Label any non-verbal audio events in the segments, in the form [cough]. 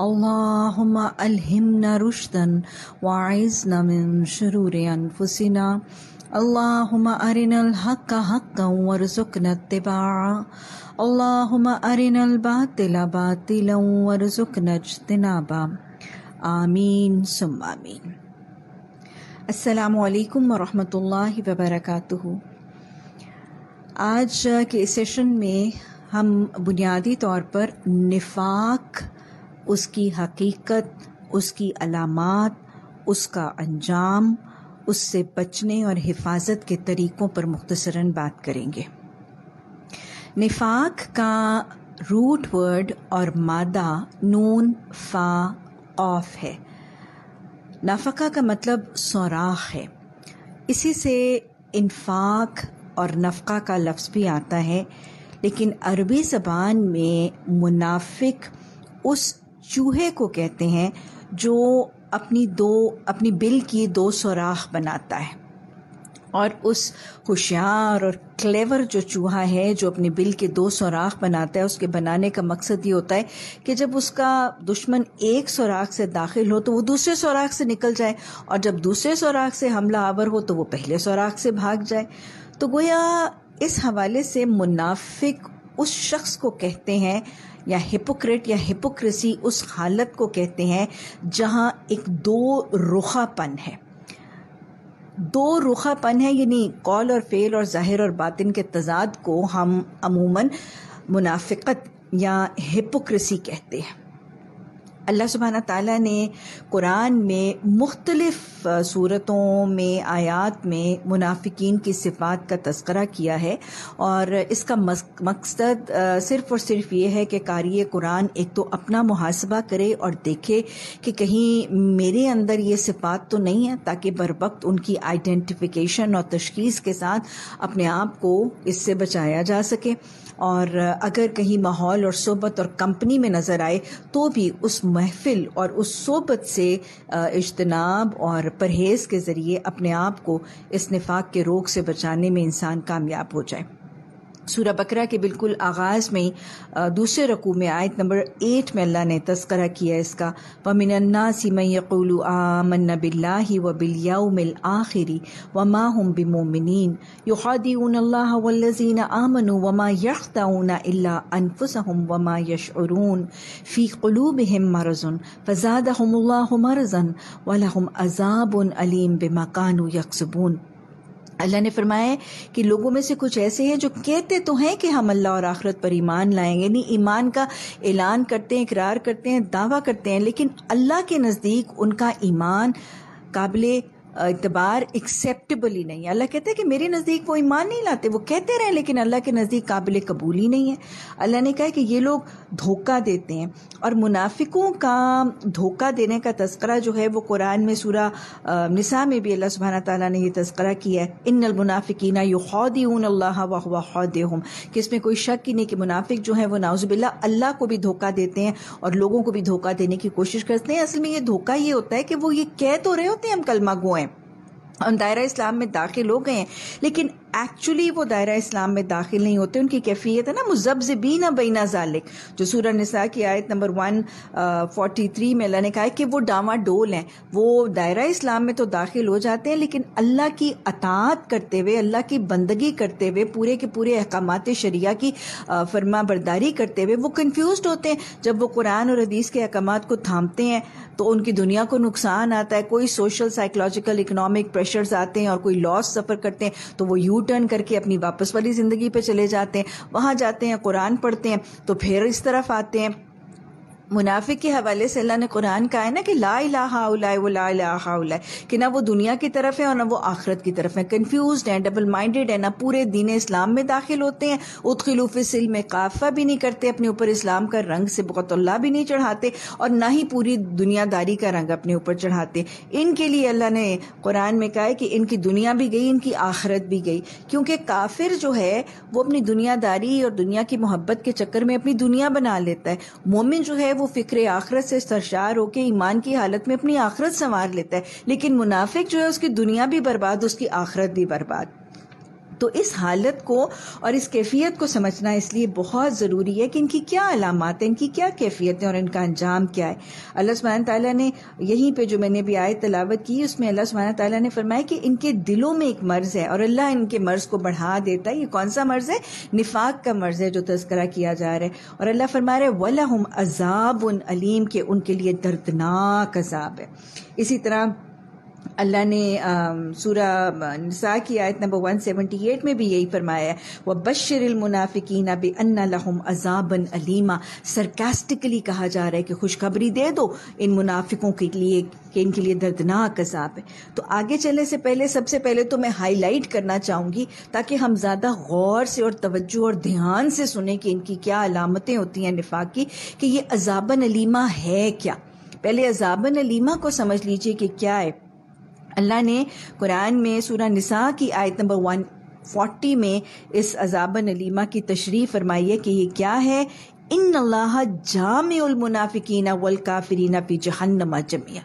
अल्लाहुम्मा अलहिमना रुशदन वाइजन मिन शुरूर अनफुसिना अल्लाहुम्मा अरिनल हक्का हक्का वरजुकन इत्तिबाआ अल्लाहुम्मा अरिनल बातिला बातिला वरजुकन इजतिनाबा आमीन सुम आमीन असलकम वरहमतुल्लाहि वबरकातुहु आज के सेशन में हम बुनियादी तौर पर निफाक उसकी हकीकत उसकी अलामत उसका अंजाम उससे बचने और हिफाजत के तरीक़ों पर मुख्तसरा बात करेंगे निफाक का रूट वर्ड और मादा नून फा ऑफ है नफका का मतलब सौराख है इसी से इनफाक और नफ़का का लफ्ज़ भी आता है लेकिन अरबी ज़बान में मुनाफिक उस चूहे को कहते हैं जो अपनी दो अपनी बिल की दो सुराख बनाता है और उस होशियार और क्लेवर जो चूहा है जो अपने बिल के दो सुराख बनाता है उसके बनाने का मकसद ये होता है कि जब उसका दुश्मन एक सुराख से दाखिल हो तो वो दूसरे सुराख से निकल जाए और जब दूसरे सुराख से हमला आवर हो तो वो पहले सुराख से भाग जाए तो गोया इस हवाले से मुनाफिक उस शख्स को कहते हैं या हिपोक्रेट या हिपोक्रेसी उस हालत को कहते हैं जहाँ एक दो रुखापन है दो रुखापन है यानी कॉल और फेल और ज़ाहिर और बातिन के तजाद को हम अमूमन मुनाफिकत या हिपोक्रेसी कहते हैं अल्लाह सुबहाना ताली ने कुरान में मुख्तलफ़ सूरतों में आयात में मुनाफिकीन की सिफात का तस्करा किया है और इसका मकसद सिर्फ़ और सिर्फ ये है कि कारी कुरान एक तो अपना मुहासबा करे और देखे कि कहीं मेरे अंदर ये सिफात तो नहीं है ताकि बर वक्त उनकी आइडेंटिफिकेशन और तशखीस के साथ अपने आप को इससे बचाया जा सके और अगर कहीं माहौल और सोबत और कंपनी में नज़र आए तो भी उस महफिल और उस सोबत से इजतनाब और परहेज़ के ज़रिए अपने आप को इस निफाक के रोग से बचाने में इंसान कामयाब हो जाए सूरह बकरा के बिल्कुल आगाज़ में दूसरे रकू में आयत नंबर एट में अल्लाह ने तस्करा किया इसका वमिनन्ना सीमय यकुल आमन बिल्ला व बिलयाउमिल आखिरी व मा हम बिमोमिन युखादीन अल्लाह वल्लजीन आमन व मा यख्ताउन अल्ला अनफुसहम व मा यशरून फ़ी कलूब हम मरज़न फ़जाद हमल्ला मरज़न वलहम अजाबन अलीम अल्लाह ने फरमाया कि लोगों में से कुछ ऐसे हैं जो कहते तो हैं कि हम अल्लाह और आखरत पर ईमान लाएंगे यानी ईमान का ऐलान करते हैं इकरार करते हैं दावा करते हैं लेकिन अल्लाह के नज़दीक उनका ईमान काबिल इतबार एक्सेप्टेबल ही नहीं है अल्लाह कहते हैं कि मेरे नज़दीक वो ईमान नहीं लाते वो कहते रहे लेकिन अल्लाह के नज़दीक काबिल कबूल ही नहीं है अल्लाह ने कहा कि ये लोग धोखा देते हैं और मुनाफिकों का धोखा देने का तस्करा जो है वो कुरान में सूरा निसा में भी अल्लाह सुबहाना तला ने यह तस्करा किया है इन मुनाफिकीना यू खौदून अल्लाह वाह खौद हम कि इसमें कोई शक ही नहीं कि मुनाफिक जो है वो नाउजबिल्ला अल्लाह को भी धोखा देते हैं और लोगों को भी धोखा देने की कोशिश करते हैं असल में ये धोखा ये होता है कि वो ये कह तो रहे होते हैं हम कलमा गोएँ दायरा इस्लाम में दाखिल हो गए हैं लेकिन एक्चुअली वो दायरा इस्लाम में दाखिल नहीं होते उनकी कैफियत है ना मुजबजबीना बीना जालिक जो सूर नसा की आयत नंबर वन फोर्टी थ्री में अल्लाह ने कहा है कि वो डामा डोल हैं वो दायरा इस्लाम में तो दाखिल हो जाते हैं लेकिन अल्लाह की अतात करते हुए अल्लाह की बंदगी करते हुए पूरे के पूरे अहकाम शरिया की फरमा बरदारी करते हुए वो कन्फ्यूज होते हैं जब वो कुरान और हदीस के अहकाम को थामते हैं तो उनकी दुनिया को नुकसान आता है कोई सोशल साइकोलॉजिकल इकनॉमिक प्रेशर्स आते हैं और कोई लॉस सफ़र करते हैं तो वो यू टर्न करके अपनी वापस वाली ज़िंदगी पे चले जाते हैं वहाँ जाते हैं कुरान पढ़ते हैं तो फिर इस तरफ आते हैं मुनाफिक के हवाले से अल्लाह ने कुरान कहा है ना कि ला लाला वो ला लाला कि ना वो दुनिया की तरफ है और ना वो आखरत की तरफ है कन्फ्यूज हैं डबल माइंडेड है ना पूरे दीन इस्लाम में दाखिल होते हैं उत्खिलूफ सिल में काफा भी नहीं करते अपने ऊपर इस्लाम का रंग से अल्लाह भी नहीं चढ़ाते और ना ही पूरी दुनियादारी का रंग अपने ऊपर चढ़ाते इनके लिए अल्लाह ने कुरान में कहा है कि इनकी दुनिया भी गई इनकी आखरत भी गई क्योंकि काफिर जो है वो अपनी दुनियादारी और दुनिया की मोहब्बत के चक्कर में अपनी दुनिया बना लेता है मोमिन जो है वो फिक्र आखरत से सरशार होकर ईमान की हालत में अपनी आखरत संवार लेता है लेकिन मुनाफिक जो है उसकी दुनिया भी बर्बाद उसकी आखरत भी बर्बाद तो इस हालत को और इस कैफियत को समझना इसलिए बहुत ज़रूरी है कि इनकी क्या अलामत हैं इनकी क्या कैफियत है और इनका अंजाम क्या है अल्लाह सुबहान तला ने यहीं पर जो मैंने भी आयत तलावत की उसमें अल्लाह सुबहान तला ने फरमाया कि इनके दिलों में एक मर्ज़ है और अल्लाह इनके मर्ज़ को बढ़ा देता है ये कौन सा मर्ज़ है निफाक का मर्ज़ है जो तस्करा किया जा रहा है और अल्लाह फरमा रहे वला हम अजाब उन अलीम के उनके लिए दर्दनाक अजाब है इसी तरह अल्लाह ने सूरा नसा की आयत नंबर 178 में भी यही फरमाया है वह बशर अब अनम अजाबन अलीमा सरकास्टिकली कहा जा रहा है कि खुशखबरी दे दो इन मुनाफिकों के लिए कि इनके लिए दर्दनाक अजाब है तो आगे चलने से पहले सबसे पहले तो मैं हाईलाइट करना चाहूंगी ताकि हम ज़्यादा गौर से और तवज्जो और ध्यान से सुने कि इनकी क्या अलामतें होती हैं निफाक की कि ये अजाबन अलीमा है क्या पहले अजाबन अलीमा को समझ लीजिए कि क्या है अल्लाह ने कुरान में सूरह निसा की आयत नंबर वन फोर्टी में इस अजाब नलीमा की तशरी फरमाई है कि ये क्या है इन अल्लाह जामनाफिकीन वल काफरीना पी जहन्नमा जमिया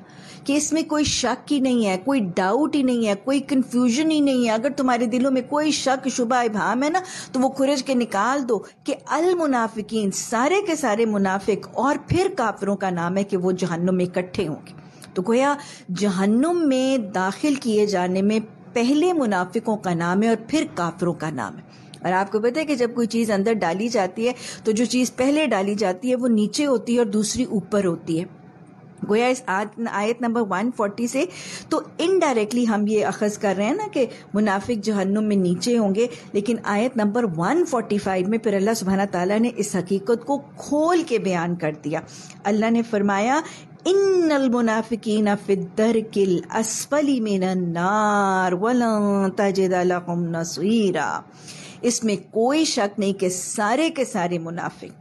कि इसमें कोई शक ही नहीं है कोई डाउट ही नहीं है कोई कन्फ्यूजन ही नहीं है अगर तुम्हारे दिलों में कोई शक शुबा इभाम है ना तो वो खुरज के निकाल दो कि अल मुनाफिकीन सारे के सारे मुनाफिक और फिर काफरों का नाम है कि वो जहन्नुम में इकट्ठे होंगे तो गोया जहन्नुम में दाखिल किए जाने में पहले मुनाफिकों का नाम है और फिर काफरों का नाम है और आपको पता है कि जब कोई चीज़ अंदर डाली जाती है तो जो चीज़ पहले डाली जाती है वो नीचे होती है और दूसरी ऊपर होती है गोया इस आयत नंबर 140 से तो इनडायरेक्टली हम ये अखज़ कर रहे हैं ना कि मुनाफिक जहन्नुम में नीचे होंगे लेकिन आयत नंबर 145 में फिर अल्लाह सुबहाना ताला ने इस हकीकत को खोल के बयान कर दिया अल्लाह ने फरमाया المنافقين في الدرك من النار ولن تجد لهم نصيرا इसमें कोई शक नहीं कि सारे के सारे मुनाफिक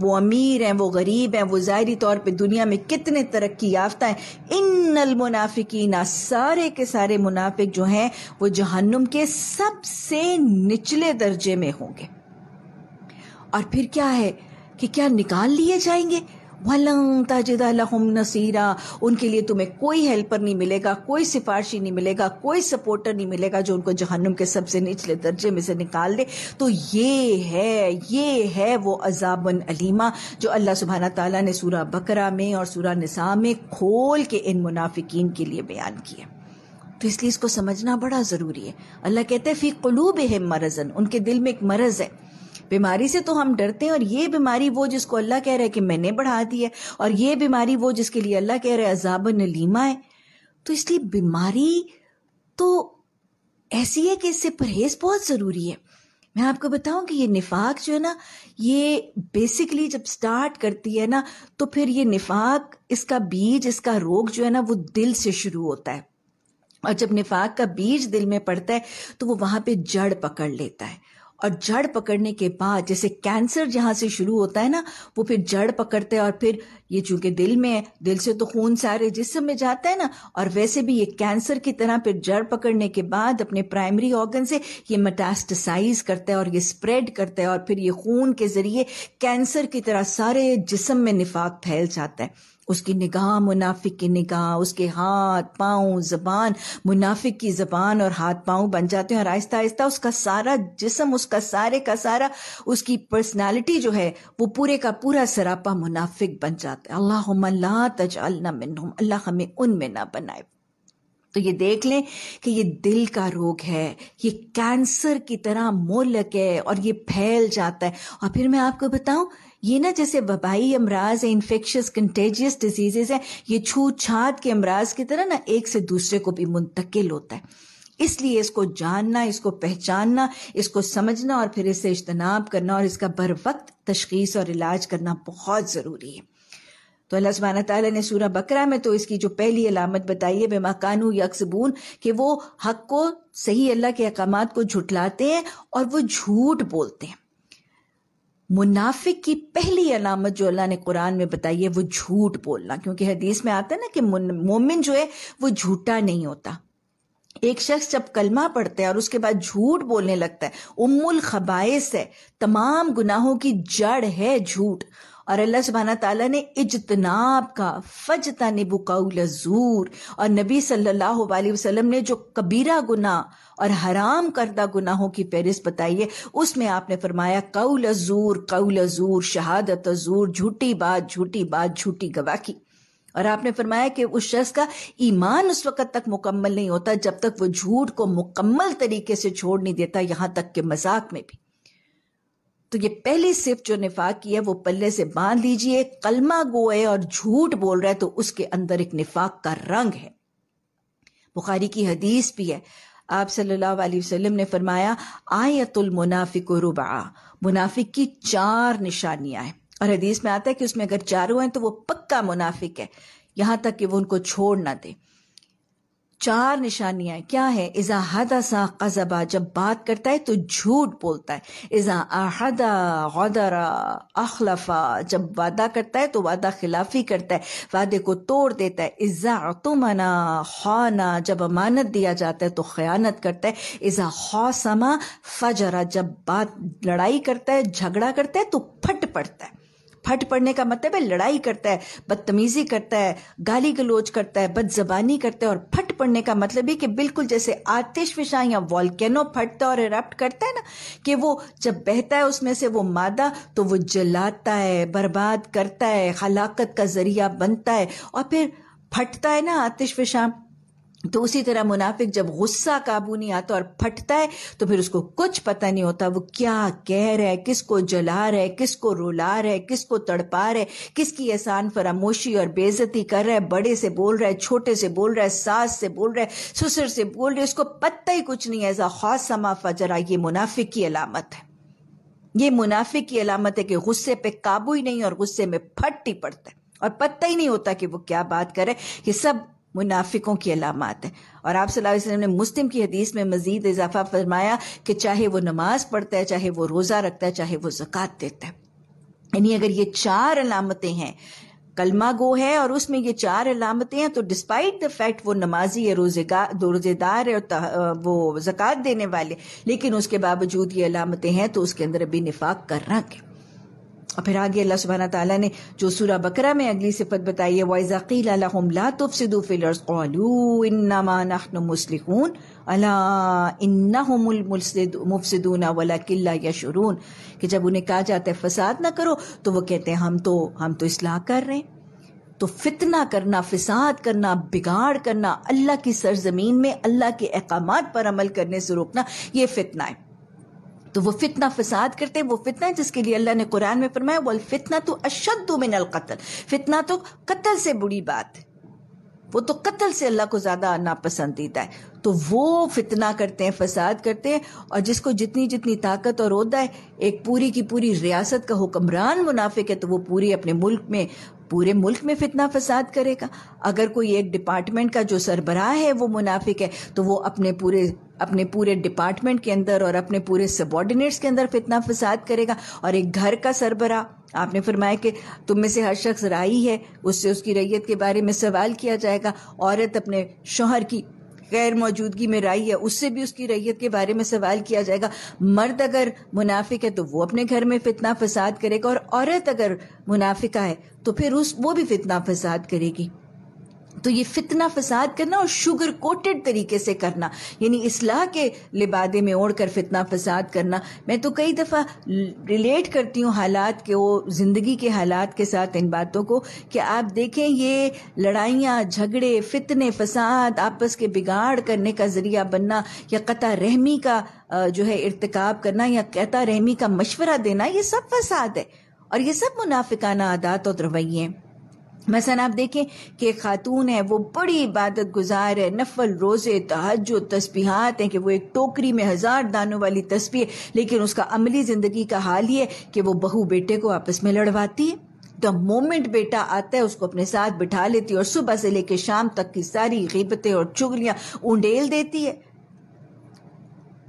वो अमीर हैं वो गरीब हैं वो ज़ाहरी तौर पे दुनिया में कितने तरक्की याफ्ता हैं इन मुनाफिकी ना सारे के सारे मुनाफिक जो हैं वो जहन्नुम के सबसे निचले दर्जे में होंगे और फिर क्या है कि क्या निकाल लिए जाएंगे वलम तजदलहम नसीरा उनके लिए तुम्हें कोई हेल्पर नहीं मिलेगा कोई सिफारशी नहीं मिलेगा कोई सपोर्टर नहीं मिलेगा जो उनको जहन्नुम के सबसे निचले दर्जे में से निकाल दे तो ये है ये है वो अजाबन अलीमा जो अल्लाह सुबहाना ताला ने सूरा बकरा में और सूरा निसा में खोल के इन मुनाफिकीन के लिए बयान किया तो इसलिए इसको समझना बड़ा ज़रूरी है अल्लाह कहते हैं फ़ी कलूब है मरजन उनके दिल में एक मरज़ है बीमारी से तो हम डरते हैं और ये बीमारी वो जिसको अल्लाह कह रहा है कि मैंने बढ़ा दी है और ये बीमारी वो जिसके लिए अल्लाह कह रहे है अजाब नलीमा है तो इसलिए बीमारी तो ऐसी है कि इससे परहेज बहुत ज़रूरी है मैं आपको बताऊं कि ये निफाक जो है ना ये बेसिकली जब स्टार्ट करती है ना तो फिर ये निफाक इसका बीज इसका रोग जो है ना वो दिल से शुरू होता है और जब निफाक का बीज दिल में पड़ता है तो वो वहां पे जड़ पकड़ लेता है और जड़ पकड़ने के बाद जैसे कैंसर जहां से शुरू होता है ना वो फिर जड़ पकड़ते हैं और फिर ये चूंकि दिल में है दिल से तो खून सारे जिसम में जाता है ना और वैसे भी ये कैंसर की तरह फिर जड़ पकड़ने के बाद अपने प्राइमरी ऑर्गन से ये मटास्टसाइज करता है और ये स्प्रेड करता है और फिर ये खून के जरिए कैंसर की तरह सारे जिसम में निफाक फैल जाता है उसकी निगाह मुनाफिक की निगाह उसके हाथ पाँव जबान मुनाफिक की जबान और हाथ पाँव बन जाते हैं और आहिस्ता आहिस्ता उसका सारा जिसम उसका सारे का सारा उसकी पर्सनालिटी जो है वो पूरे का पूरा सरापा मुनाफिक बन जाता फरमाते अल्लाह ला तजालना मिनहुम अल्लाह हमें उनमें ना बनाए तो ये देख लें कि ये दिल का रोग है ये कैंसर की तरह मोलक है और ये फैल जाता है और फिर मैं आपको बताऊं ये ना जैसे वबाई अमराज है इन्फेक्शस कंटेजियस डिजीजेज है ये छूत छात के अमराज की तरह ना एक से दूसरे को भी मुंतकिल होता है इसलिए इसको जानना इसको पहचानना इसको समझना और फिर इससे इज्तनाब करना और इसका बर वक्त तशखीस और इलाज करना बहुत ज़रूरी है तो अल्लाह सुबहाना ने सूरह बकरा में तो इसकी जो पहली अलामत बताई है बेमा कानू यकसबून कि वो हक को सही अल्लाह के अहकाम को झुटलाते हैं और वो झूठ बोलते हैं मुनाफिक की पहली अलामत जो अल्लाह ने कुरान में बताई है वो झूठ बोलना क्योंकि हदीस में आता है ना कि मोमिन जो है वो झूठा नहीं होता एक शख्स जब कलमा पढ़ता है और उसके बाद झूठ बोलने लगता है उम्मुल खबाइस है तमाम गुनाहों की जड़ है झूठ और अल्लाह सुबहाना तला ने इजतनाब का फजता ने और नबी सल्लल्लाहु अलैहि वसल्लम ने जो कबीरा गुना और हराम करदा गुनाहों की फहरिस्त बताई है उसमें आपने फरमाया कऊल जूर शहादत जूर झूठी बात झूठी बात झूठी की और आपने फरमाया कि उस शख्स का ईमान उस वक्त तक मुकम्मल नहीं होता जब तक वो झूठ को मुकम्मल तरीके से छोड़ नहीं देता यहां तक के मजाक में भी तो ये पहली सिफ जो निफाक की है वो पल्ले से बांध लीजिए कलमा गोए और झूठ बोल रहा है तो उसके अंदर एक निफाक का रंग है बुखारी की हदीस भी है आप सल्लल्लाहु अलैहि वसल्लम ने फरमाया आयतुल मुनाफिक रुबा मुनाफिक की चार निशानियां हैं और हदीस में आता है कि उसमें अगर चारों हैं तो वो पक्का मुनाफिक है यहां तक कि वो उनको छोड़ ना दे चार निशानियां क्या है इजा सा कजबा जब बात करता है तो झूठ बोलता है इजा अहदा गदरा अखलफा जब वादा करता है तो वादा खिलाफी करता है वादे को तोड़ देता है इजा तुमना खाना जब अमानत दिया जाता है तो खयानत करता है इजा खौसमा फजरा जब बात लड़ाई करता है झगड़ा करता है तो फट पड़ता है फट पड़ने का मतलब है लड़ाई करता है बदतमीजी करता है गाली गलोच करता है बदजबानी करता है और फट पड़ने का मतलब है कि बिल्कुल जैसे आतिशफिशा या वॉल्केनो फटता है और इरप्ट करता है ना कि वो जब बहता है उसमें से वो मादा तो वो जलाता है बर्बाद करता है हलाकत का जरिया बनता है और फिर फटता है ना आतिशफिशा तो उसी तरह मुनाफिक जब गुस्सा काबू नहीं आता और फटता है तो फिर उसको कुछ पता नहीं होता वो क्या कह रहा है किसको जला रहा है किसको रुला रहा है किसको तड़पा रहा है किसकी एहसान फरामोशी और बेजती कर रहा है बड़े से बोल रहा है छोटे से बोल रहा है सास से बोल रहा है ससुर से बोल रहा है उसको पता ही कुछ नहीं है ऐसा खास समा फजरा ये मुनाफिक की अलामत है ये मुनाफिक की अलामत है कि गुस्से पे काबू ही नहीं और गुस्से में फट ही पड़ता है और पता ही नहीं होता कि वो क्या बात करे ये सब मुनाफिकों की अलामत है और आप वसल्लम ने मुस्लिम की हदीस में मजीद इजाफा फरमाया कि चाहे वो नमाज पढ़ता है चाहे वो रोज़ा रखता है चाहे वो जक़ात देता है यानी अगर ये चार अलामतें हैं कलमा गो है और उसमें ये चार अलामतें हैं तो डिस्पाइट द फैक्ट वो नमाजी है रोजेगा रोजेदार है और वो जक़ात देने वाले लेकिन उसके बावजूद ये अलामतें हैं तो उसके अंदर अभी निफाक कर रहा है और फिर आगे अल्लाह सुबहाना तला ने जो सूरा बकरा में अगली सिफत बताई है वाइज़ील ला तुफसिदू यशरून कि जब उन्हें कहा जाता है फसाद ना करो तो वो कहते हैं हम तो हम तो इसलाह कर रहे हैं तो फितना करना फिसाद करना बिगाड़ करना अल्लाह की सरजमीन में अल्लाह के अहकाम पर अमल करने से रोकना ये फितना है तो वो फितना फसाद करते वो फितना जिसके लिए अल्लाह ने कुरान में फरमाया वो फितना तो अशद मिन कत्ल फितना तो कत्ल से बुरी बात है वो तो कत्ल से अल्लाह को ज़्यादा नापसंदीदा है तो वो फितना करते हैं फसाद करते हैं और जिसको जितनी जितनी ताकत और होता है एक पूरी की पूरी रियासत का हुक्मरान मुनाफिक है तो वो पूरी अपने मुल्क में पूरे मुल्क में फितना फसाद करेगा अगर कोई एक डिपार्टमेंट का जो सरबराह है वो मुनाफिक है तो वो अपने पूरे अपने पूरे डिपार्टमेंट के अंदर और अपने पूरे सबॉर्डिनेट्स के अंदर फितना फसाद करेगा और एक घर का सरबरा आपने फरमाया कि तुम में से हर शख्स राई है उससे उसकी रैयत के बारे में सवाल किया जाएगा औरत अपने शोहर की गैर मौजूदगी में राय है उससे भी उसकी रैयत के बारे में सवाल किया जाएगा मर्द अगर मुनाफिक है तो वो अपने घर में फितना फसाद करेगा और औरत अगर मुनाफिका है तो फिर उस वो भी फितना फसाद करेगी तो ये फितना फसाद करना और शुगर कोटेड तरीके से करना यानी इसलाह के लिबादे में ओढ़ कर फितना फसाद करना मैं तो कई दफ़ा रिलेट करती हूँ हालात के वो ज़िंदगी के हालात के साथ इन बातों को कि आप देखें ये लड़ाइयाँ झगड़े फितने फसाद आपस के बिगाड़ करने का ज़रिया बनना या कता रहमी का जो है इरतकब करना या कता रहमी का मशवरा देना ये सब फसाद है और ये सब मुनाफिकाना आदात और रवैये हैं मसलन आप देखें कि खातून है वो बड़ी इबादत गुजार है नफल रोज़े तहज तस्बीहात हैं कि वो एक टोकरी में हज़ार दानों वाली तस्बी है लेकिन उसका अमली ज़िंदगी का हाल ही है कि वो बहू बेटे को आपस में लड़वाती है द मोमेंट बेटा आता है उसको अपने साथ बिठा लेती है और सुबह से लेकर शाम तक की सारी गिबतें और चुगलियां उंडेल देती है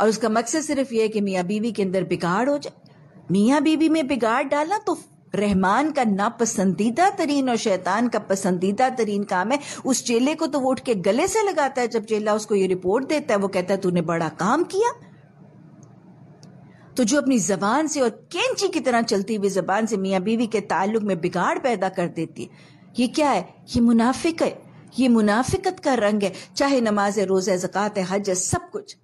और उसका मकसद सिर्फ यह है कि मियाँ बीवी के अंदर बिगाड़ हो जाए मियाँ बीवी में बिगाड़ डालना तो रहमान का नापसंदीदा तरीन और शैतान का पसंदीदा तरीन काम है उस चेले को तो वो उठ के गले से लगाता है जब चेला उसको ये रिपोर्ट देता है वो कहता है तूने बड़ा काम किया तो जो अपनी जबान से और कैंची की तरह चलती हुई जबान से मियाँ बीवी के ताल्लुक में बिगाड़ पैदा कर देती है ये क्या है ये मुनाफिक है ये मुनाफिकत का रंग है चाहे नमाज रोज़ जक़ात है हज है सब कुछ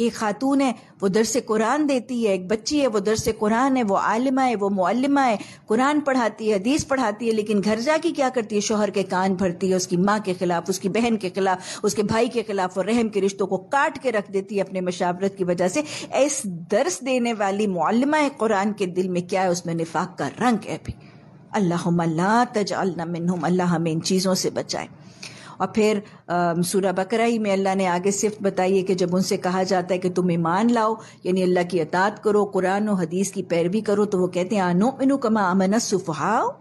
एक खातून है वो से कुरान देती है एक बच्ची है वो से कुरान है वो आलिमा है वो मुआलिमा है कुरान पढ़ाती है हदीस पढ़ाती है लेकिन घर जाके क्या करती है शोहर के कान भरती है उसकी माँ के खिलाफ उसकी बहन के खिलाफ उसके भाई के खिलाफ और रहम के रिश्तों को काट के रख देती है अपने मशावरत की वजह से इस दर्स देने वाली मुअल्लिमा कुरान के दिल में क्या है उसमें निफाक का रंग है भी अल्लाह तजालना मिनहम अल्लाह हमें इन चीज़ों से बचाए और फिर सूरा बकराई में अल्लाह ने आगे सिर्फ बताई है कि जब उनसे कहा जाता है कि तुम ईमान लाओ यानी अल्लाह की अतात करो कुरान और हदीस की पैरवी करो तो वो कहते हैं आनो इनो कमा अमन सुफहाओ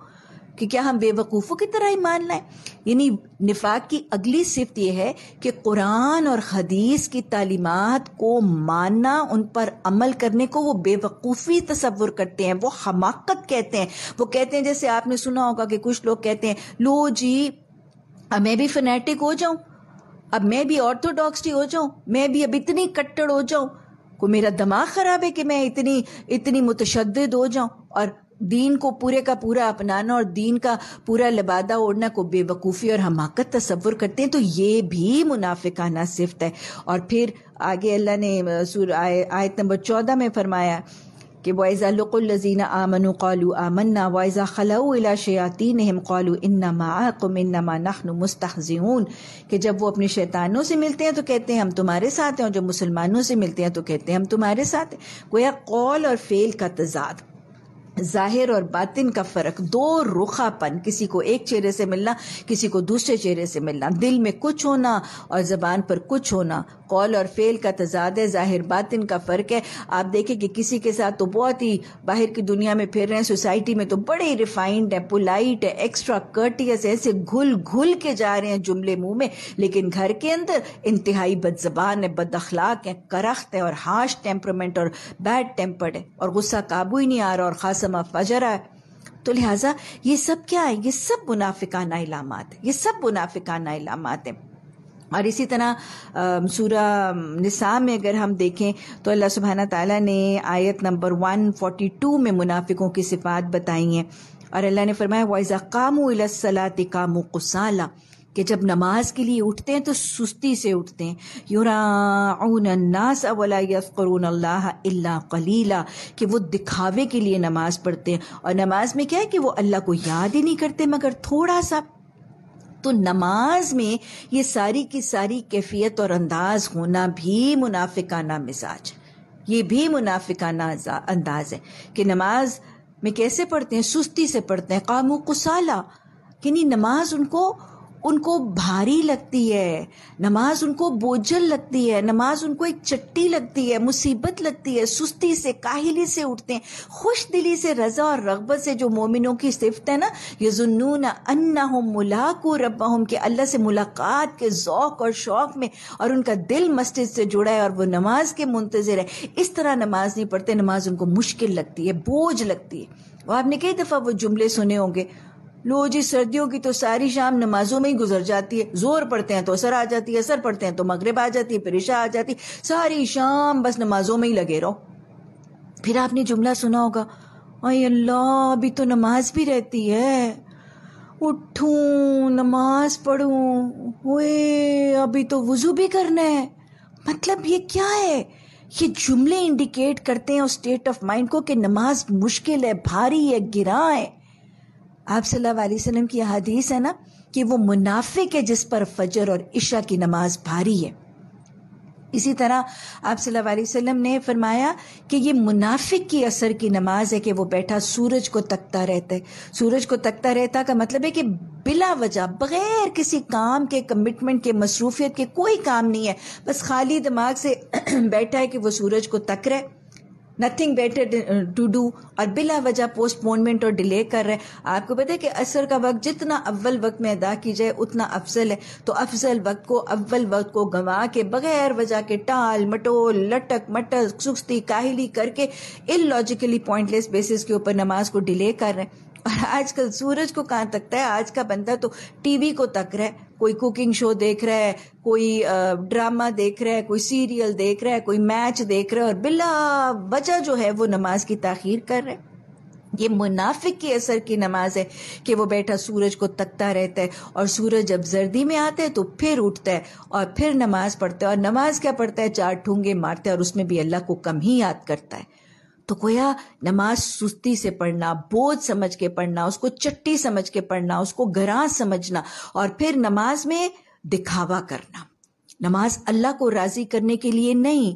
कि क्या हम बेवकूफ़ों की तरह ईमान लाएं यानी निफाक की अगली सिफत यह है कि कुरान और हदीस की तालीमत को मानना उन पर अमल करने को वो बेवकूफ़ी तस्वुर करते हैं वो हमाकत कहते हैं वो कहते हैं जैसे आपने सुना होगा कि कुछ लोग कहते हैं लो जी अब मैं भी फिनेटिक हो जाऊं अब मैं भी ऑर्थोडॉक्स हो जाऊं मैं भी अब इतनी कट्टर हो जाऊं को मेरा दिमाग खराब है कि मैं इतनी इतनी मुतशद हो जाऊं और दीन को पूरे का पूरा अपनाना और दीन का पूरा लिबादा ओढ़ना को बेवकूफ़ी और हमाकत तस्वुर करते हैं तो ये भी मुनाफिकाना सिफत है और फिर आगे अल्लाह ने आय, आयत नंबर चौदह में फरमाया कि वाइज़ा लुक़ुल्लजीना आमनु कालू आमन्ना वाइज़ा खलाऊ इला शयातीन हम कालू इन्ना माकुम इन्ना मा नखन मुस्तहजून कि जब वो अपने शैतानों से मिलते हैं तो कहते हैं हम तुम्हारे साथ हैं और जब मुसलमानों से मिलते हैं तो कहते हैं हम तुम्हारे साथ हैं गोया कौल और फ़ेल का तजाद जाहिर और बातिन का फ़र्क दो रुखापन किसी को एक चेहरे से मिलना किसी को दूसरे चेहरे से मिलना दिल में कुछ होना और ज़बान पर कुछ होना कॉल और फेल का तजाद है जाहिर बातिन का फ़र्क है आप देखें कि किसी के साथ तो बहुत ही बाहर की दुनिया में फिर रहे हैं सोसाइटी में तो बड़े ही रिफाइंड है पोलाइट है एक्स्ट्रा कर्टियस है ऐसे घुल घुल के जा रहे हैं जुमले मुंह में लेकिन घर के अंदर इंतहाई बदजबान है बद अखलाक है करख्त है और हार्श टेम्परमेंट और बैड टेम्पर्ड है और गुस्सा काबू ही नहीं आ रहा और ख़ास तमाम फजर है तो लिहाजा ये सब क्या है ये सब मुनाफिकाना इलामत ये सब मुनाफिकाना इलामत हैं और इसी तरह सूरा निसा में अगर हम देखें तो अल्लाह सुबहाना ताला ने आयत नंबर 142 में मुनाफिकों की सिफात बताई हैं और अल्लाह ने फरमाया वाइज़ा कामू इलासलात कामू कुसाला कि जब नमाज के लिए उठते हैं तो सुस्ती से उठते हैं युराउनन्नास वला यफ़रून अल्लाह इल्ला कलीला कि वो दिखावे के लिए नमाज पढ़ते हैं और नमाज में क्या है कि वो अल्लाह को याद ही नहीं करते मगर थोड़ा सा तो नमाज में ये सारी की सारी कैफियत और अंदाज होना भी मुनाफिकाना मिजाज ये भी मुनाफिकाना अंदाज है कि नमाज में कैसे पढ़ते हैं सुस्ती से पढ़ते हैं कामो कुसाला नहीं नमाज उनको उनको भारी लगती है नमाज उनको बोझल लगती है नमाज उनको एक चट्टी लगती है मुसीबत लगती है सुस्ती से काहिली से उठते हैं खुश दिली से रजा और रगबत से जो मोमिनों की सिफत है ना ये जुनून अन्ना हम मुलाको रबा हम के अल्लाह से मुलाकात के ओक़ और शौक़ में और उनका दिल मस्जिद से जुड़ा है और वो नमाज के मुंतजर है इस तरह नमाज नहीं पढ़ते नमाज उनको मुश्किल लगती है बोझ लगती है और आपने कई दफ़ा वो जुमले सुने होंगे लो जी सर्दियों की तो सारी शाम नमाजों में ही गुजर जाती है जोर पड़ते हैं तो असर आ जाती है असर पड़ते हैं तो मगरब आ जाती है फिर आ जाती है सारी शाम बस नमाजों में ही लगे रहो फिर आपने जुमला सुना होगा अय अल्लाह अभी तो नमाज भी रहती है उठू नमाज पढ़ू ओए अभी तो वजू भी करना है मतलब ये क्या है ये जुमले इंडिकेट करते हैं उस स्टेट ऑफ माइंड को कि नमाज मुश्किल है भारी है गिरा है आप सल्लल्लाहु अलैहि वसल्लम की हदीस है ना कि वो मुनाफिक है जिस पर फजर और इशा की नमाज भारी है इसी तरह आप सल्लल्लाहु अलैहि वसल्लम ने फरमाया कि ये मुनाफिक की असर की नमाज है कि वो बैठा सूरज को तकता रहता है सूरज को तकता रहता का मतलब है कि बिला वजह बगैर किसी काम के कमिटमेंट के मसरूफियत के कोई काम नहीं है बस खाली दिमाग से [clears throat] बैठा है कि वो सूरज को तक रहे नथिंग बेटर टू डू और बिला वजह पोस्टपोनमेंट और डिले कर रहे हैं आपको पता है कि असर का वक्त जितना अव्वल वक्त में अदा की जाए उतना अफजल है तो अफजल वक्त को अव्वल वक्त को गंवा के बगैर वजह के टाल मटोल लटक मटक सुस्ती काहली करके इन लॉजिकली पॉइंटलेस बेसिस के ऊपर नमाज को डिले कर रहे हैं और आजकल सूरज को कहाँ तकता है आज का बंदा तो टीवी को तक रहा है कोई कुकिंग शो देख रहा है कोई ड्रामा देख रहा है कोई सीरियल देख रहा है कोई मैच देख रहा है और बिला वजह जो है वो नमाज की ताखीर कर रहे हैं ये मुनाफिक की असर की नमाज है कि वो बैठा सूरज को तकता रहता है और सूरज जब जर्दी में आता है तो फिर उठता है और फिर नमाज पढ़ता है और नमाज क्या पढ़ता है चार ठूंगे मारता है और उसमें भी अल्लाह को कम ही याद करता है तो कोया नमाज सुस्ती से पढ़ना बोझ समझ के पढ़ना उसको चट्टी समझ के पढ़ना उसको गराज समझना और फिर नमाज में दिखावा करना नमाज अल्लाह को राजी करने के लिए नहीं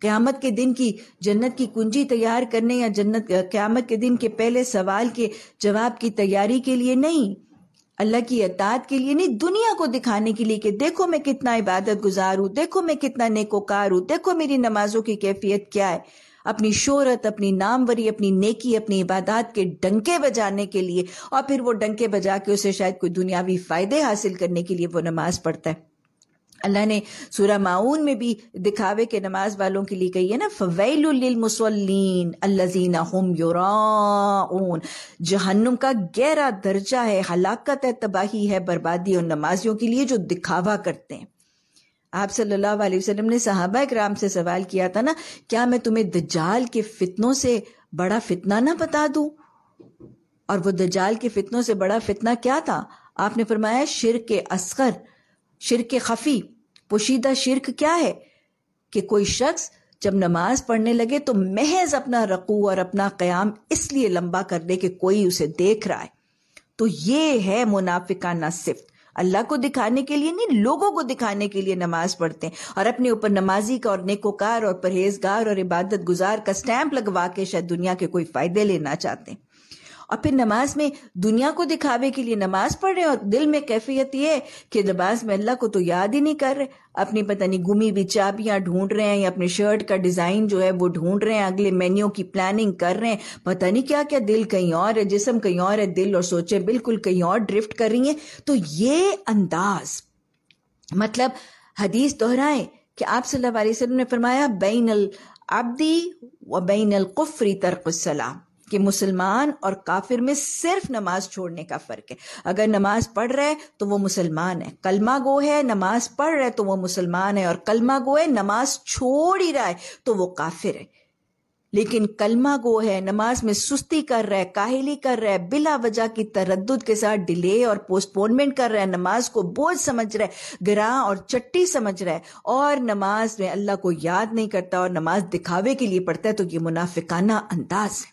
क्यामत के दिन की जन्नत की कुंजी तैयार करने या जन्नत क्यामत के दिन के पहले सवाल के जवाब की तैयारी के लिए नहीं अल्लाह की अताद के लिए नहीं दुनिया को दिखाने के लिए कि देखो मैं कितना इबादत गुजार हूं देखो मैं कितना नेकोकार हूं देखो मेरी नमाजों की कैफियत क्या है अपनी शोहरत अपनी नामवरी अपनी नेकी अपनी इबादत के डंके बजाने के लिए और फिर वो डंके बजा के उसे शायद कोई दुनियावी फ़ायदे हासिल करने के लिए वो नमाज पढ़ता है अल्लाह ने सूरा माउन में भी दिखावे के नमाज वालों के लिए कही है ना मुसलिन अल्लाजीना हम योराउन जहन्नुम का गहरा दर्जा है हलाकत है तबाही है बर्बादी और नमाजियों के लिए जो दिखावा करते हैं आप सल्लल्लाहु अलैहि वसल्लम ने सहाबा इकराम से सवाल किया था ना क्या मैं तुम्हें दज्जाल के फितनों से बड़ा फितना ना बता दूं और वो दज्जाल के फितनों से बड़ा फितना क्या था आपने फरमाया शिर के असगर शिर के खफी पोशीदा शिरक क्या है कि कोई शख्स जब नमाज पढ़ने लगे तो महज अपना रकू और अपना क्याम इसलिए लंबा कर दे कि कोई उसे देख रहा है तो ये है मुनाफिकाना सिफ्त अल्लाह को दिखाने के लिए नहीं लोगों को दिखाने के लिए नमाज पढ़ते हैं और अपने ऊपर नमाजी का और नेकोकार और परहेजगार और इबादत गुजार का स्टैंप लगवा के शायद दुनिया के कोई फायदे लेना चाहते हैं और फिर नमाज में दुनिया को दिखावे के लिए नमाज पढ़ रहे और दिल में कैफियत ये कि नमाज में अल्लाह को तो याद ही नहीं कर रहे अपनी पता नहीं गुमी हुई चाबियां ढूंढ रहे हैं या अपने शर्ट का डिजाइन जो है वो ढूंढ रहे हैं अगले मेन्यू की प्लानिंग कर रहे हैं पता नहीं क्या क्या दिल कहीं और है जिसम कहीं और है दिल और सोचे बिल्कुल कहीं और ड्रिफ्ट कर रही है तो ये अंदाज मतलब हदीस दोहराए कि आप सल्लल्लाहु अलैहि वसल्लम ने फरमाया बैनल अब्दी व बैनल कुफरी तरक सलाम कि मुसलमान और काफिर में सिर्फ नमाज छोड़ने का फ़र्क है अगर नमाज पढ़ रहा है तो वो मुसलमान है कलमा गो है नमाज पढ़ रहा है तो वो मुसलमान है और कलमा गो है नमाज छोड़ ही रहा है तो वो काफिर है लेकिन कलमा गो है नमाज में सुस्ती कर रहा है काहली कर रहा है बिला वजह की तरद के साथ डिले और पोस्टपोनमेंट कर रहा है नमाज को बोझ समझ रहा है गिरा और चट्टी समझ रहा है और नमाज में अल्लाह को याद नहीं करता और नमाज दिखावे के लिए पढ़ता है तो ये मुनाफिकाना अंदाज है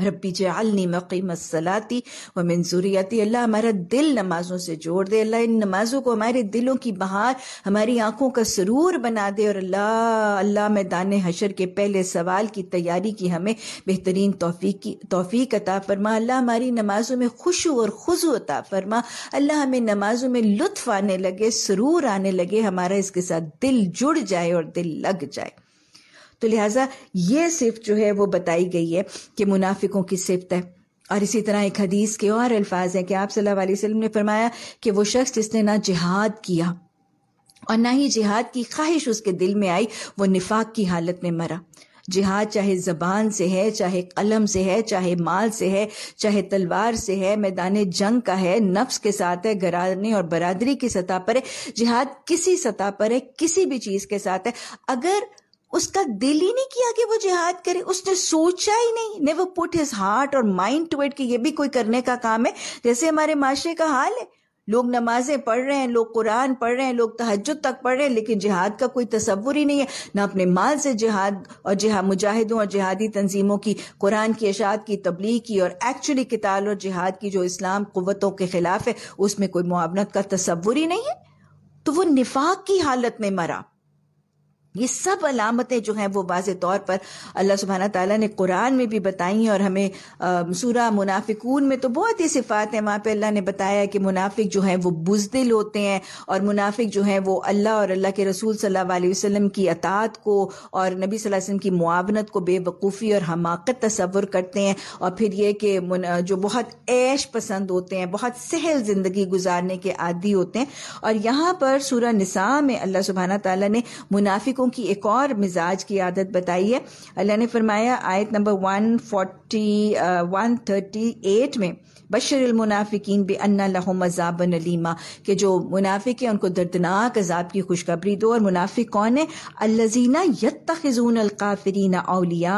रब्बी जल्नी मकीम सलाती व मंजूरियाती अल्लाह हमारा दिल नमाजों से जोड़ दे अल्लाह इन नमाजों को हमारे दिलों की बहार हमारी आंखों का सरूर बना दे और अल्लाह अल्लाह मैदान हशर के पहले सवाल की तैयारी की हमें बेहतरीन तोफ़ी तोफ़ी अता फरमा अल्लाह हमारी नमाजों में खुशु और खुजू अता फरमा अल्लाह हमें नमाजों में लुत्फ आने लगे सरूर आने लगे हमारा इसके साथ दिल जुड़ जाए और दिल लग जाए तो लिहाजा ये सिफ जो है वो बताई गई है कि मुनाफिकों की सिफत है और इसी तरह एक हदीस के और अल्फाज हैं कि आप सल्लल्लाहु अलैहि वसल्लम ने फरमाया कि वो शख्स जिसने ना जिहाद किया और ना ही जिहाद की ख्वाहिश उसके दिल में आई वो निफाक की हालत में मरा जिहाद चाहे ज़बान से है चाहे कलम से है चाहे माल से है चाहे तलवार से है मैदान जंग का है नफ्स के साथ है घराने और बरादरी की सतह पर है जिहाद किसी सतह पर है किसी भी चीज़ के साथ है अगर उसका दिल ही नहीं किया कि वो जिहाद करे उसने सोचा ही नहीं वो पुट हिज हार्ट और माइंड टू इट कि ये भी कोई करने का काम है जैसे हमारे माशरे का हाल है लोग नमाजें पढ़ रहे हैं लोग कुरान पढ़ रहे हैं लोग तहजद तक पढ़ रहे हैं लेकिन जिहाद का कोई तस्वुर ही नहीं है ना अपने माल से जिहाद और जिहाद मुजाहिदों और जिहादी तंजीमों की कुरान की अशात की तबलीग की और एक्चुअली किताल और जिहाद की जो इस्लाम कुतों के ख़िलाफ़ है उसमें कोई मुआवनत का तस्वुर ही नहीं है तो वो निफाक की हालत में मरा ये सब अलामतें जो हैं वो वाज तौर पर अल्लाह सुबहाना ताला ने कुरान में भी बताई हैं और हमें सूरा मुनाफिकून में तो बहुत ही सिफात हैं वहाँ पे अल्लाह ने बताया कि मुनाफिक जो हैं वो बुजदिल होते हैं और मुनाफिक जो हैं वो अल्लाह और अल्लाह के रसूल सल्ला वसलम की अतात को और नबी सल वसम की मुआवनत को बेवकूफ़ी और हमाकत तस्वुर करते हैं और फिर ये कि जो बहुत ऐश पसंद होते हैं बहुत सहल ज़िंदगी गुजारने के आदि होते हैं और यहाँ पर सूरा निसा में अल्लाह सुबहाना ताली ने मुनाफिकों मुनाफिकों की एक और मिजाज की आदत बताई है अल्लाह ने फरमाया आयत number one forty one thirty eight में बशर मुनाफिकीन बे अन्ना लहम अजाबन अलीमा के जो मुनाफिक है उनको दर्दनाक अजाब की खुशखबरी दो और मुनाफिक कौन है अल्लजीना यत्तखजून अलकाफरीना अलिया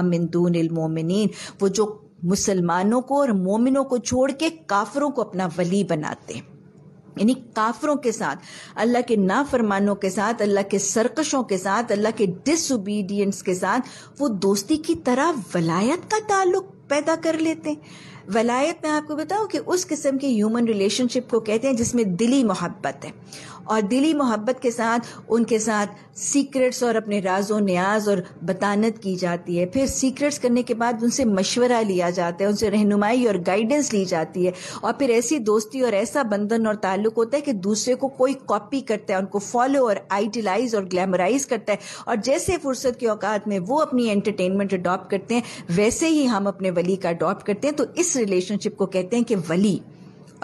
आमिंदून मोमिन वो जो मुसलमानों को और मोमिनों को छोड़ के काफरों को अपना वली बनाते हैं यानी काफरों के साथ अल्लाह के नाफरमानों के साथ अल्लाह के सरकशों के साथ अल्लाह के डिसोबीडियंस के साथ वो दोस्ती की तरह वलायत का ताल्लुक पैदा कर लेते हैं वलायत में आपको बताऊं कि उस किस्म के ह्यूमन रिलेशनशिप को कहते हैं जिसमें दिली मोहब्बत है और दिली मोहब्बत के साथ उनके साथ सीक्रेट्स और अपने राजो न्याज और बतानत की जाती है फिर सीक्रेट्स करने के बाद उनसे मशवरा लिया जाता है उनसे रहनुमाई और गाइडेंस ली जाती है और फिर ऐसी दोस्ती और ऐसा बंधन और ताल्लुक होता है कि दूसरे को कोई कॉपी करता है उनको फॉलो और आइडलाइज और ग्लैमराइज करता है और जैसे फुर्सत के औकात में वो अपनी एंटरटेनमेंट अडॉप्ट करते हैं वैसे ही हम अपने वली का अडॉप्ट करते हैं तो इस रिलेशनशिप को कहते हैं कि वली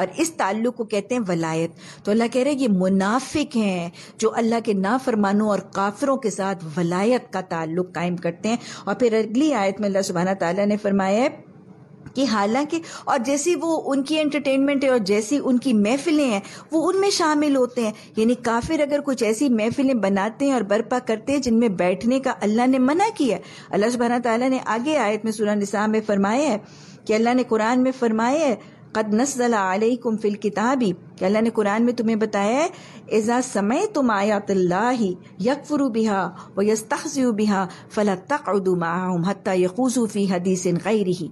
और इस ताल्लुक को कहते हैं वलायत तो अल्लाह कह रहे हैं ये मुनाफिक हैं जो अल्लाह के नाफरमानों और काफरों के साथ वलायत का ताल्लुक कायम करते हैं और फिर अगली आयत में अल्लाह सुबहाना तला ने फरमाया है कि हालांकि और जैसी वो उनकी एंटरटेनमेंट है और जैसी उनकी महफिलें हैं वो उनमें शामिल होते हैं यानी काफिर अगर कुछ ऐसी महफिलें बनाते हैं और बर्पा करते हैं जिनमें बैठने का अल्लाह ने मना किया अल्लाह सुबहाना तला ने आगे आयत में सुना निसा में फरमाया है कि अल्लाह ने कुरान में फरमाया है कद नसलकुम फिल किताबी कि अल्लाह ने कुरान में तुम्हें बताया है एज़ा समय तुम आयातल्ला यकफरू बिहा व यस्तु बिहा फला तकदुमा हत्ता यकूज़ू फ़ी हदीस गैर ही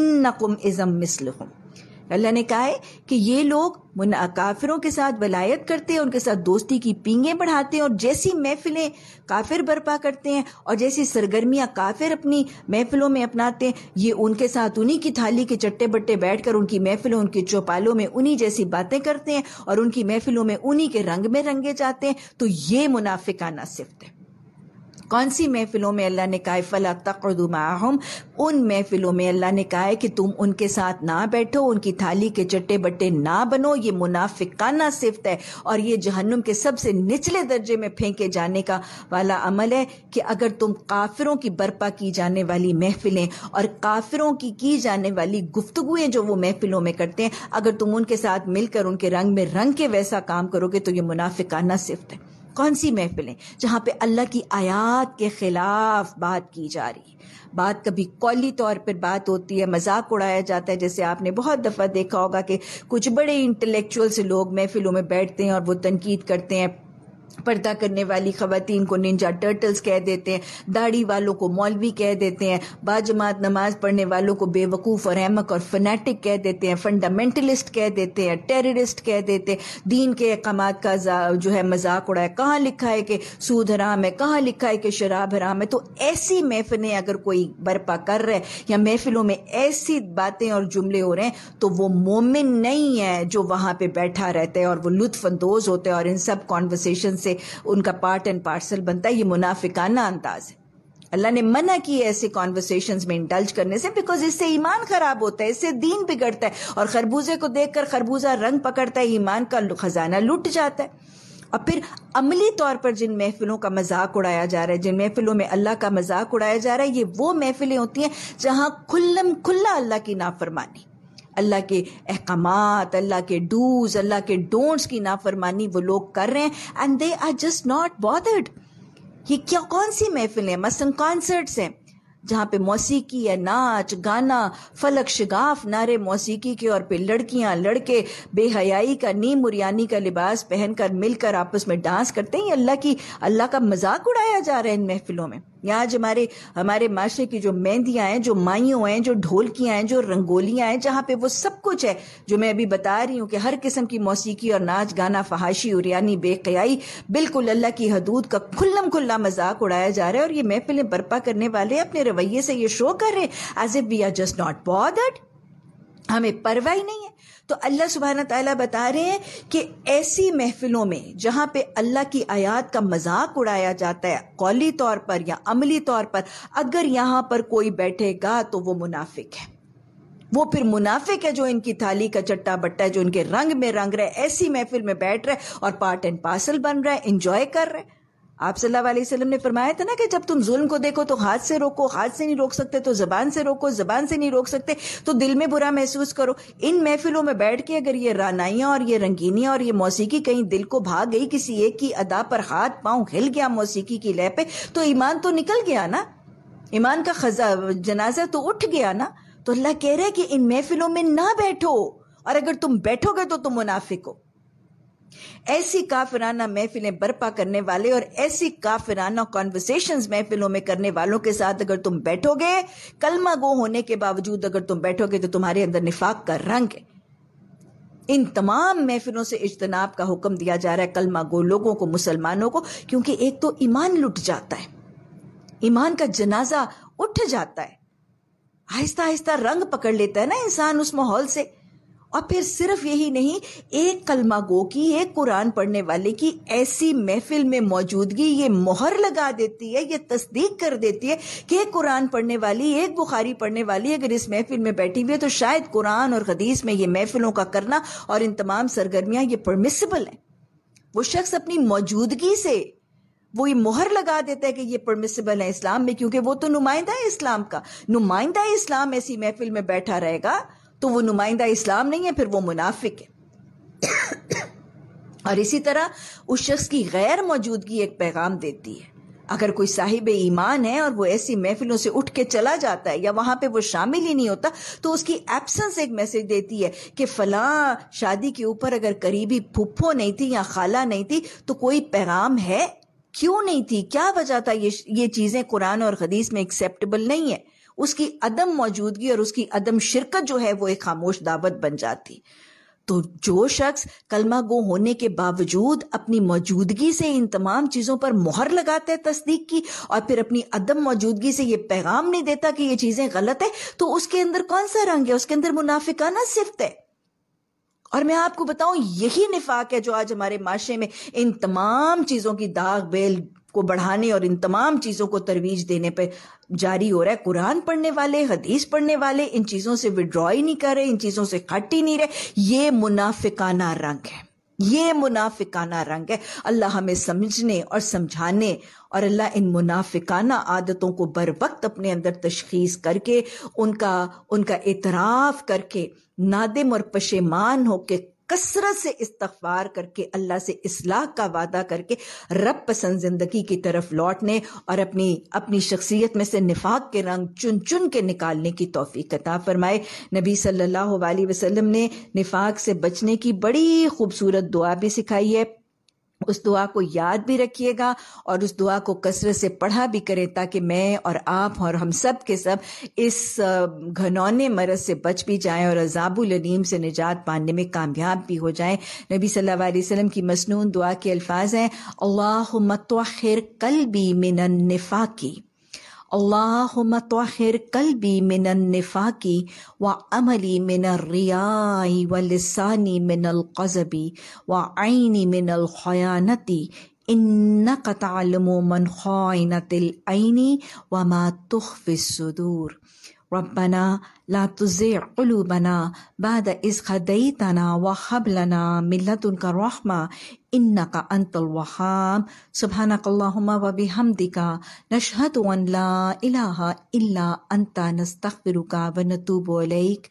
इन नकुम इज़म मिसलहम अल्लाह ने कहा है कि ये लोग काफिरों के साथ वलायत करते हैं उनके साथ दोस्ती की पींगे बढ़ाते हैं और जैसी महफिलें काफिर बर्पा करते हैं और जैसी सरगर्मियां काफिर अपनी महफिलों में अपनाते हैं ये उनके साथ उन्हीं की थाली के चट्टे बट्टे बैठकर उनकी महफिलों उनकी चौपालों में उन्हीं जैसी बातें करते हैं और उनकी महफिलों में उन्हीं के रंग में रंगे जाते हैं तो ये मुनाफिकाना सिफ्त है कौन सी महफिलों में अल्लाह ने कहा फ़ला माहम उन महफिलों में अल्लाह ने कहा कि तुम उनके साथ ना बैठो उनकी थाली के चट्टे बट्टे ना बनो ये मुनाफिकाना सिफत है और ये जहन्नुम के सबसे निचले दर्जे में फेंके जाने का वाला अमल है कि अगर तुम काफिरों की बर्पा की जाने वाली महफिलें और काफिरों की की जाने वाली गुफ्तगुएं जो वो महफिलों में करते हैं अगर तुम उनके साथ मिलकर उनके रंग में रंग के वैसा काम करोगे तो ये मुनाफिकाना सिफत है कौन सी महफिलें जहाँ पे अल्लाह की आयात के ख़िलाफ़ बात की जा रही बात कभी कौली तौर पर बात होती है मजाक उड़ाया जाता है जैसे आपने बहुत दफ़ा देखा होगा कि कुछ बड़े इंटेलेक्चुअल से लोग महफिलों में बैठते हैं और वो तनकीद करते हैं पर्दा करने वाली खातन को निंजा टर्टल्स कह देते हैं दाढ़ी वालों को मौलवी कह देते हैं बाजमात नमाज पढ़ने वालों को बेवकूफ़ और अहमक और फनेटिक कह देते हैं फंडामेंटलिस्ट कह देते हैं टेररिस्ट कह देते हैं दीन के अहकाम का जो है मजाक उड़ा है कहाँ लिखा है कि सूद हराम है कहाँ लिखा है कि शराब हराम है तो ऐसी महफिलें अगर कोई बर्पा कर रहे हैं या महफिलों में ऐसी बातें और जुमले हो रहे हैं तो वो मोमिन नहीं है जो वहाँ पर बैठा रहता है और वो लुत्फ अंदोज होता है और इन सब कॉन्वर्सेशन से से उनका पार्ट एंड पार्सल बनता है ये मुनाफिकाना अंदाज है अल्लाह ने मना किया ऐसे कॉन्वर्सेशन में इंडल्ज करने से बिकॉज इससे ईमान खराब होता है इससे दीन बिगड़ता है और खरबूजे को देखकर खरबूजा रंग पकड़ता है ईमान का खजाना लुट जाता है और फिर अमली तौर पर जिन महफिलों का मजाक उड़ाया जा रहा है जिन महफिलों में अल्लाह का मजाक उड़ाया जा रहा है ये वो महफिलें होती हैं जहां खुल्लम खुल्ला अल्लाह की नाफरमानी अल्लाह के अहकाम अल्लाह के डूज अल्लाह के डोंट्स की नाफरमानी वो लोग कर रहे हैं and they are just not bothered ये क्या कौन सी महफिल हैं मसन कॉन्सर्ट्स हैं जहाँ पे मौसीकी या नाच गाना फलक शगाफ नारे मौसीकी के और पे लड़कियाँ लड़के बेहयाई का नीम मुरियानी का लिबास पहनकर मिलकर आपस में डांस करते हैं अल्लाह की अल्लाह का मजाक उड़ाया जा रहा है इन महफिलों में यहाँ आज हमारे हमारे माशरे की जो मेहंदियां हैं जो माइयों हैं जो ढोलकियां हैं जो रंगोलियां हैं जहां पे वो सब कुछ है जो मैं अभी बता रही हूँ कि हर किस्म की मौसीकी और नाच गाना फहाशी उरियानी बेकयाई बिल्कुल अल्लाह की हदूद का खुल्लम खुल्ला मजाक उड़ाया जा रहा है और ये महफिलें बर्पा करने वाले अपने रवैये से ये शो कर रहे as if we are just not bothered हमें परवाह ही नहीं है तो अल्लाह सुबहाना तला बता रहे हैं कि ऐसी महफिलों में जहाँ पे अल्लाह की आयात का मजाक उड़ाया जाता है कौली तौर पर या अमली तौर पर अगर यहाँ पर कोई बैठेगा तो वो मुनाफिक है वो फिर मुनाफिक है जो इनकी थाली का चट्टा बट्टा है जो इनके रंग में रंग रहे ऐसी महफिल में बैठ रहे और पार्ट एंड पार्सल बन रहा है इंजॉय कर रहे आप सल्लल्लाहु अलैहि वसल्लम ने फरमाया था ना कि जब तुम जुल्म को देखो तो हाथ से रोको हाथ से नहीं रोक सकते तो जबान से रोको जबान से नहीं रोक सकते तो दिल में बुरा महसूस करो इन महफिलों में बैठ के अगर ये रानाइयाँ और ये रंगीनियाँ और ये मौसीकी कहीं दिल को भाग गई किसी एक की अदा पर हाथ पाँव हिल गया मौसीकी की लय पे तो ईमान तो निकल गया ना ईमान का खजा जनाजा तो उठ गया ना तो अल्लाह कह रहे हैं कि इन महफिलों में ना बैठो और अगर तुम बैठोगे तो तुम मुनाफिक हो ऐसी काफिराना महफिलें बर्पा करने वाले और ऐसी काफिराना कॉन्वर्सेशन महफिलों में करने वालों के साथ अगर तुम बैठोगे कलमा गो होने के बावजूद अगर तुम बैठोगे तो तुम्हारे अंदर निफाक का रंग है इन तमाम महफिलों से इज्तनाब का हुक्म दिया जा रहा है कलमा गो लोगों को मुसलमानों को क्योंकि एक तो ईमान लुट जाता है ईमान का जनाजा उठ जाता है आहिस्ता आहिस्ता रंग पकड़ लेता है ना इंसान उस माहौल से और फिर सिर्फ यही नहीं एक कलमा गो की एक कुरान पढ़ने वाले की ऐसी महफिल में मौजूदगी ये मोहर लगा देती है ये तस्दीक कर देती है कि एक कुरान पढ़ने वाली एक बुखारी पढ़ने वाली अगर इस महफिल में बैठी हुई है तो शायद कुरान और हदीस में ये महफिलों का करना और इन तमाम सरगर्मियां ये परमिसिबल हैं वो शख्स अपनी मौजूदगी से वो ये मोहर लगा देता है कि ये परमिसिबल है इस्लाम में क्योंकि वो तो नुमाइंदा है इस्लाम का नुमाइंदा इस्लाम ऐसी महफिल में बैठा रहेगा तो वो नुमाइंदा इस्लाम नहीं है फिर वो मुनाफिक है और इसी तरह उस शख्स की गैर मौजूदगी एक पैगाम देती है अगर कोई साहिब ईमान है और वो ऐसी महफिलों से उठ के चला जाता है या वहां पे वो शामिल ही नहीं होता तो उसकी एब्सेंस एक मैसेज देती है कि फला शादी के ऊपर अगर करीबी फुप्पो नहीं थी या खाला नहीं थी तो कोई पैगाम है क्यों नहीं थी क्या वजह था ये ये चीजें कुरान और हदीस में एक्सेप्टेबल नहीं है उसकी अदम मौजूदगी और उसकी अदम शिरकत जो है वो एक खामोश दावत बन जाती तो जो शख्स कलमा गो होने के बावजूद अपनी मौजूदगी से इन तमाम चीज़ों पर मोहर लगाता है तस्दीक की और फिर अपनी अदम मौजूदगी से ये पैगाम नहीं देता कि ये चीज़ें गलत है तो उसके अंदर कौन सा रंग है उसके अंदर मुनाफिकाना सिफत है और मैं आपको बताऊं यही निफाक है जो आज हमारे माशरे में इन तमाम चीज़ों की दाग बेल को बढ़ाने और इन तमाम चीज़ों को तरवीज देने पर जारी हो रहा है कुरान पढ़ने वाले हदीस पढ़ने वाले इन चीज़ों से विड्रॉ ही नहीं कर रहे इन चीज़ों से खट ही नहीं रहे ये मुनाफिकाना रंग है ये मुनाफिकाना रंग है अल्लाह हमें समझने और समझाने और अल्लाह इन मुनाफिकाना आदतों को बर वक्त अपने अंदर तशखीस करके उनका उनका एतराफ़ करके नादिम और पशेमान होकर कसरत से इस्तफार करके अल्लाह से इसलाह का वादा करके रब पसंद जिंदगी की तरफ लौटने और अपनी अपनी शख्सियत में से निफाक के रंग चुन चुन के निकालने की तोफ़ी कता फरमाए नबी सल्लल्लाहु अलैहि वसल्लम ने निफाक से बचने की बड़ी खूबसूरत दुआ भी सिखाई है उस दुआ को याद भी रखिएगा और उस दुआ को कसरत से पढ़ा भी करें ताकि मैं और आप और हम सब के सब इस घनौने मरद से बच भी जाएं और अजाबुल अलीम से निजात पाने में कामयाब भी हो जाएं नबी सल्लल्लाहु अलैहि वसल्लम की मसनून दुआ के अल्फाज हैं अल्लाह मतवाखिर कल भी मिनन की اللهم طهر قلبي من النفاق وعملي من الرياء ولساني من القذب وعيني من الخيانة إنك تعلم من خائنة العين وما تخفي الصدور ربنا لا تزيع قلوبنا بعد إذ خديتنا وحبلنا من لدنك الرحمة إنك أنت الوهاب سبحانك اللهم وبحمدك نشهد أن لا إله إلا أنت نستغفرك ونتوب إليك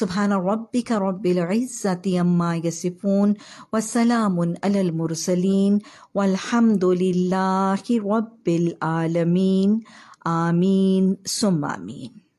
سبحان ربك رب العزة يما يصفون وسلام على المرسلين والحمد لله رب العالمين آمين ثم آمين